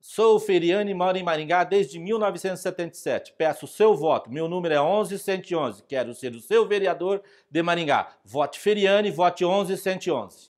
Sou feriano e moro em Maringá desde 1977. Peço o seu voto. Meu número é 11111. Quero ser o seu vereador de Maringá. Vote Feriane, vote 11111.